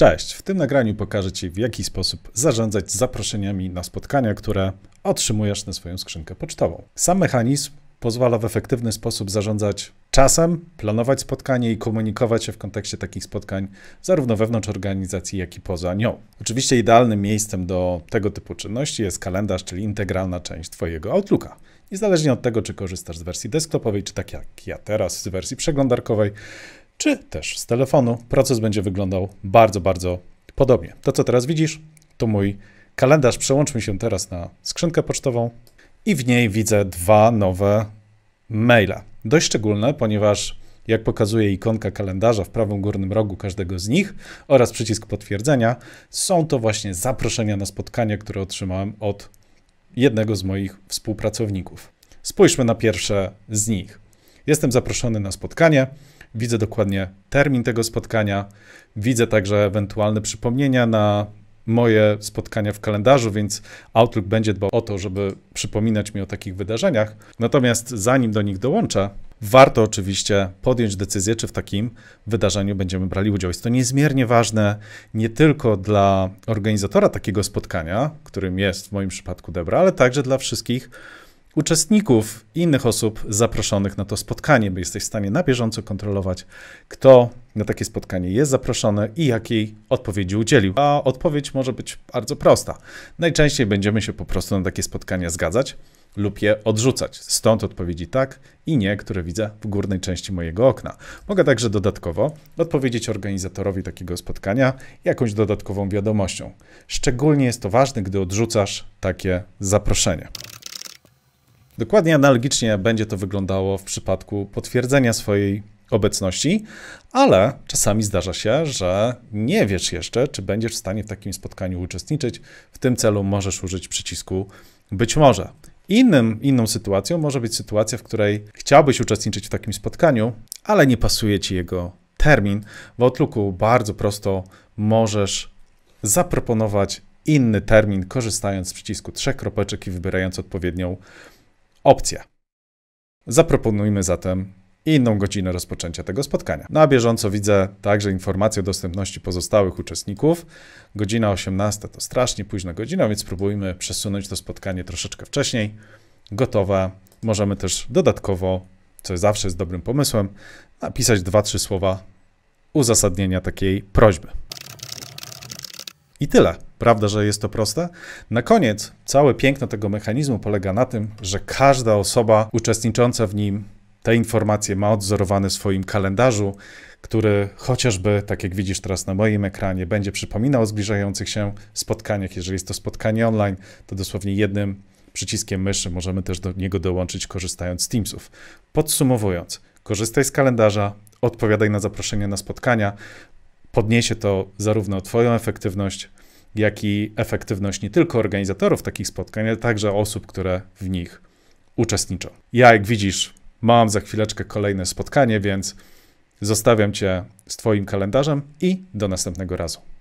Cześć, w tym nagraniu pokażę Ci, w jaki sposób zarządzać zaproszeniami na spotkania, które otrzymujesz na swoją skrzynkę pocztową. Sam mechanizm pozwala w efektywny sposób zarządzać czasem, planować spotkanie i komunikować się w kontekście takich spotkań, zarówno wewnątrz organizacji, jak i poza nią. Oczywiście idealnym miejscem do tego typu czynności jest kalendarz, czyli integralna część Twojego Outlooka. Niezależnie od tego, czy korzystasz z wersji desktopowej, czy tak jak ja teraz z wersji przeglądarkowej, czy też z telefonu, proces będzie wyglądał bardzo, bardzo podobnie. To, co teraz widzisz, to mój kalendarz. Przełączmy się teraz na skrzynkę pocztową i w niej widzę dwa nowe maile. Dość szczególne, ponieważ jak pokazuje ikonka kalendarza w prawym górnym rogu każdego z nich oraz przycisk potwierdzenia, są to właśnie zaproszenia na spotkanie, które otrzymałem od jednego z moich współpracowników. Spójrzmy na pierwsze z nich. Jestem zaproszony na spotkanie widzę dokładnie termin tego spotkania, widzę także ewentualne przypomnienia na moje spotkania w kalendarzu, więc Outlook będzie dbał o to, żeby przypominać mi o takich wydarzeniach. Natomiast zanim do nich dołączę, warto oczywiście podjąć decyzję, czy w takim wydarzeniu będziemy brali udział. Jest to niezmiernie ważne nie tylko dla organizatora takiego spotkania, którym jest w moim przypadku Debra, ale także dla wszystkich uczestników i innych osób zaproszonych na to spotkanie, bo jesteś w stanie na bieżąco kontrolować, kto na takie spotkanie jest zaproszony i jakiej odpowiedzi udzielił. A odpowiedź może być bardzo prosta. Najczęściej będziemy się po prostu na takie spotkania zgadzać lub je odrzucać. Stąd odpowiedzi tak i nie, które widzę w górnej części mojego okna. Mogę także dodatkowo odpowiedzieć organizatorowi takiego spotkania jakąś dodatkową wiadomością. Szczególnie jest to ważne, gdy odrzucasz takie zaproszenie. Dokładnie analogicznie będzie to wyglądało w przypadku potwierdzenia swojej obecności, ale czasami zdarza się, że nie wiesz jeszcze, czy będziesz w stanie w takim spotkaniu uczestniczyć. W tym celu możesz użyć przycisku być może. Innym, inną sytuacją może być sytuacja, w której chciałbyś uczestniczyć w takim spotkaniu, ale nie pasuje ci jego termin. W Outlooku bardzo prosto możesz zaproponować inny termin, korzystając z przycisku trzech kropeczek i wybierając odpowiednią opcja. Zaproponujmy zatem inną godzinę rozpoczęcia tego spotkania. Na bieżąco widzę także informacje o dostępności pozostałych uczestników. Godzina 18 to strasznie późna godzina, więc spróbujmy przesunąć to spotkanie troszeczkę wcześniej. Gotowe. Możemy też dodatkowo, co zawsze jest dobrym pomysłem, napisać dwa, trzy słowa uzasadnienia takiej prośby. I tyle. Prawda, że jest to proste? Na koniec, całe piękno tego mechanizmu polega na tym, że każda osoba uczestnicząca w nim te informacje ma odzorowane w swoim kalendarzu, który chociażby, tak jak widzisz teraz na moim ekranie, będzie przypominał o zbliżających się spotkaniach. Jeżeli jest to spotkanie online, to dosłownie jednym przyciskiem myszy możemy też do niego dołączyć, korzystając z Teamsów. Podsumowując, korzystaj z kalendarza, odpowiadaj na zaproszenia na spotkania, podniesie to zarówno Twoją efektywność, jak i efektywność nie tylko organizatorów takich spotkań, ale także osób, które w nich uczestniczą. Ja, jak widzisz, mam za chwileczkę kolejne spotkanie, więc zostawiam Cię z Twoim kalendarzem i do następnego razu.